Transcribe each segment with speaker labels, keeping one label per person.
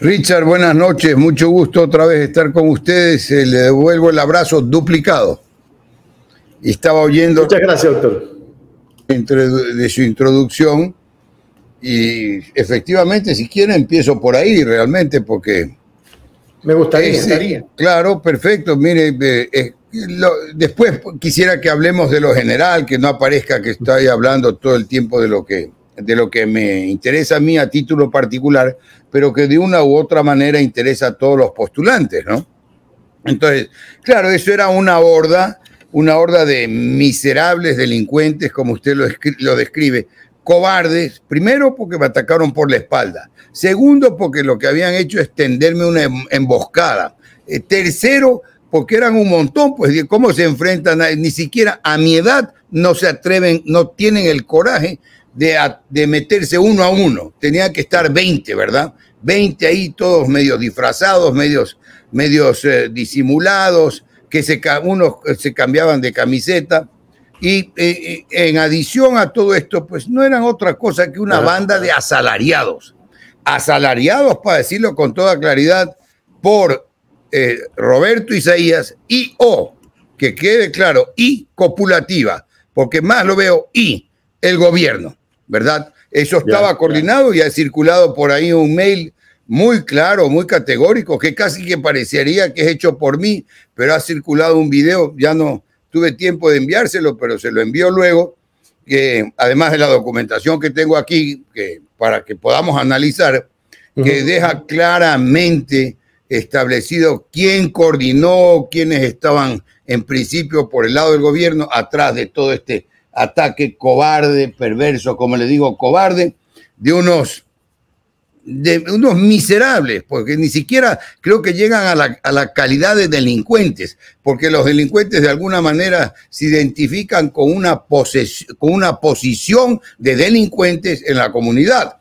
Speaker 1: Richard, buenas noches, mucho gusto otra vez estar con ustedes. Eh, le devuelvo el abrazo duplicado. estaba oyendo. Muchas gracias, doctor. Entre, de su introducción. Y efectivamente, si quiere, empiezo por ahí realmente, porque. Me gustaría. Claro, perfecto. Mire, eh, después quisiera que hablemos de lo general, que no aparezca que estoy hablando todo el tiempo de lo que de lo que me interesa a mí a título particular, pero que de una u otra manera interesa a todos los postulantes, ¿no? Entonces, claro, eso era una horda, una horda de miserables delincuentes, como usted lo, lo describe, cobardes, primero porque me atacaron por la espalda, segundo porque lo que habían hecho es tenderme una em-, emboscada, eh, tercero porque eran un montón, pues cómo se enfrentan, ni siquiera a mi edad no se atreven, no tienen el coraje de, meterse uno a uno. Tenían que estar 20, ¿verdad? 20 ahí, todos medio disfrazados, medios, medios eh, disimulados, que se, unos eh, se cambiaban de camiseta. Y eh, en adición a todo esto, pues no eran otra cosa que una banda de asalariados. Asalariados, para decirlo con toda claridad, por Roberto Isaías y O, que quede claro, y copulativa, porque más lo veo y el gobierno. ¿verdad? Eso estaba coordinado y ha circulado por ahí un mail muy claro, muy categórico, que casi que parecería que es hecho por mí, pero ha circulado un video, ya no tuve tiempo de enviárselo, pero se lo envió luego, que además de la documentación que tengo aquí, que, para que podamos analizar, que deja claramente establecido quién coordinó, quiénes estaban en principio por el lado del gobierno atrás de todo este ataque cobarde, perverso, como le digo, cobarde, de unos, de unos miserables, porque ni siquiera creo que llegan a la, calidad de delincuentes, porque los delincuentes de alguna manera se identifican con una, con una posición de delincuentes en la comunidad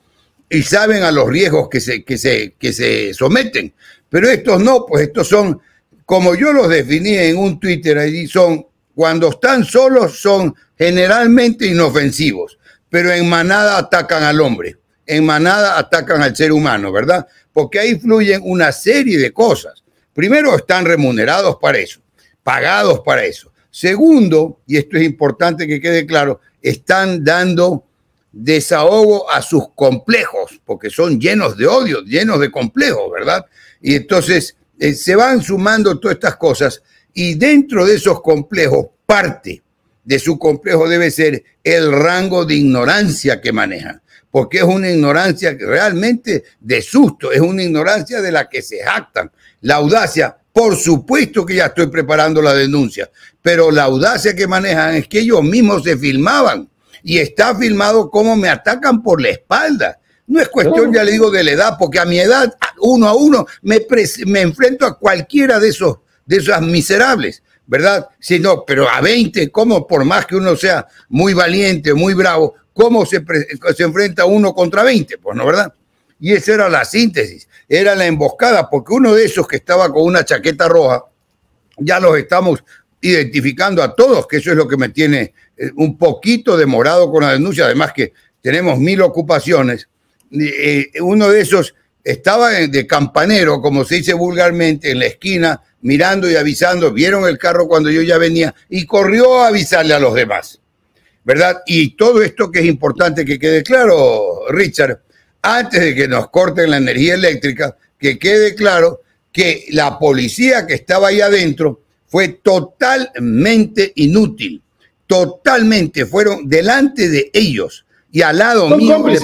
Speaker 1: y saben a los riesgos que se, que se, que se someten. Pero estos no, pues estos son, como yo los definí en un Twitter, ahí son cuando están solos son generalmente inofensivos, pero en manada atacan al hombre, en manada atacan al ser humano, ¿verdad? Porque ahí fluyen una serie de cosas. Primero, están remunerados para eso, pagados para eso. Segundo, y esto es importante que quede claro, están dando desahogo a sus complejos, porque son llenos de odio, llenos de complejos, ¿verdad? Y entonces eh, se van sumando todas estas cosas y dentro de esos complejos, parte de su complejo debe ser el rango de ignorancia que manejan, porque es una ignorancia realmente de susto, es una ignorancia de la que se jactan. La audacia, por supuesto que ya estoy preparando la denuncia, pero la audacia que manejan es que ellos mismos se filmaban y está filmado cómo me atacan por la espalda. No es cuestión, ya le digo, de la edad, porque a mi edad, uno a uno, me, me enfrento a cualquiera de esos de esas miserables, ¿verdad? Si no, pero a 20, ¿cómo por más que uno sea muy valiente, muy bravo, cómo se, se enfrenta uno contra 20? Pues no, ¿verdad? Y esa era la síntesis, era la emboscada, porque uno de esos que estaba con una chaqueta roja, ya los estamos identificando a todos, que eso es lo que me tiene eh, un poquito demorado con la denuncia, además que tenemos mil ocupaciones. Eh, uno de esos estaba de campanero, como se dice vulgarmente, en la esquina mirando y avisando, vieron el carro cuando yo ya venía y corrió a avisarle a los demás. ¿Verdad? Y todo esto que es importante que quede claro, Richard, antes de que nos corten la energía eléctrica, que quede claro que la policía que estaba ahí adentro fue totalmente inútil, totalmente, fueron delante de ellos y al lado mío le,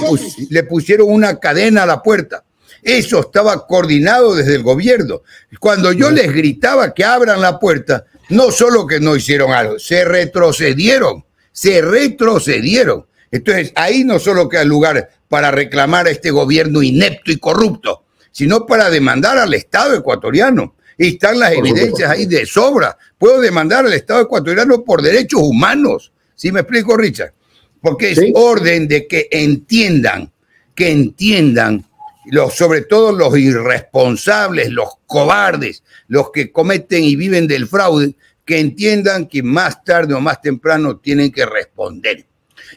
Speaker 1: le pusieron una cadena a la puerta eso estaba coordinado desde el gobierno. Cuando yo les gritaba que abran la puerta, no solo que no hicieron algo, se retrocedieron, se retrocedieron. Entonces, ahí no solo queda lugar para reclamar a este gobierno inepto y corrupto, sino para demandar al Estado ecuatoriano. Y están las evidencias ahí de sobra. Puedo demandar al Estado ecuatoriano por derechos humanos. ¿Sí me explico, Richard? Porque es orden de que entiendan, que entiendan sobre todo los irresponsables, los cobardes, los que cometen y viven del fraude, que entiendan que más tarde o más temprano tienen que responder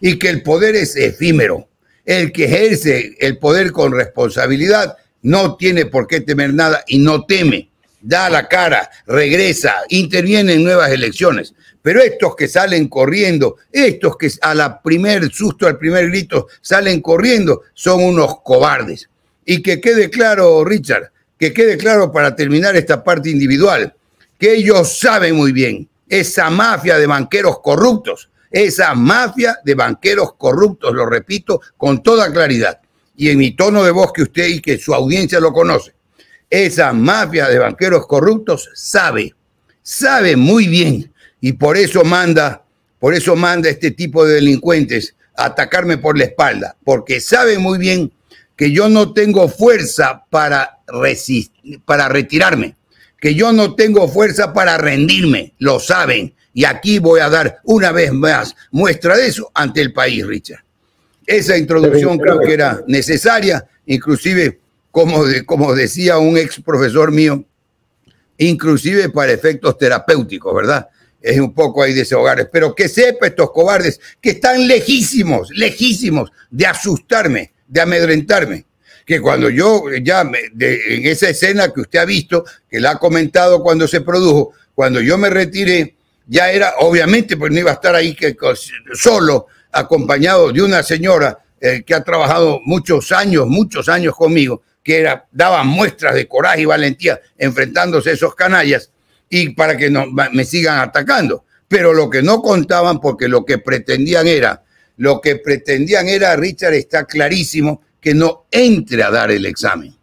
Speaker 1: y que el poder es efímero. El que ejerce el poder con responsabilidad no tiene por qué temer nada y no teme. Da la cara, regresa, interviene en nuevas elecciones. Pero estos que salen corriendo, estos que a la primer susto, al primer grito, salen corriendo, son unos cobardes. Y que quede claro, Richard, que quede claro para terminar esta parte individual, que ellos saben muy bien esa mafia de banqueros corruptos, esa mafia de banqueros corruptos, lo repito con toda claridad y en mi tono de voz que usted y que su audiencia lo conoce. Esa mafia de banqueros corruptos sabe, sabe muy bien y por eso manda, por eso manda este tipo de delincuentes a atacarme por la espalda, porque sabe muy bien que yo no tengo fuerza para, para retirarme, que yo no tengo fuerza para rendirme, lo saben. Y aquí voy a dar una vez más muestra de eso ante el país, Richard. Esa introducción creo que era necesaria, inclusive, como, como decía un ex profesor mío, inclusive para efectos terapéuticos, ¿verdad? es un poco ahí de hogar. pero que sepa estos cobardes que están lejísimos, lejísimos de asustarme, de amedrentarme. Que cuando yo ya, en esa escena que usted ha visto, que la ha comentado cuando se produjo, cuando yo me retiré, ya era, obviamente, pues no iba a estar ahí que, solo, acompañado de una señora eh, que ha trabajado muchos años, muchos años conmigo, que era, daba muestras de coraje y valentía enfrentándose a esos canallas y para que no, me sigan atacando. Pero lo que no contaban, porque lo que pretendían era lo que pretendían era, Richard, está clarísimo, que no entre a dar el examen.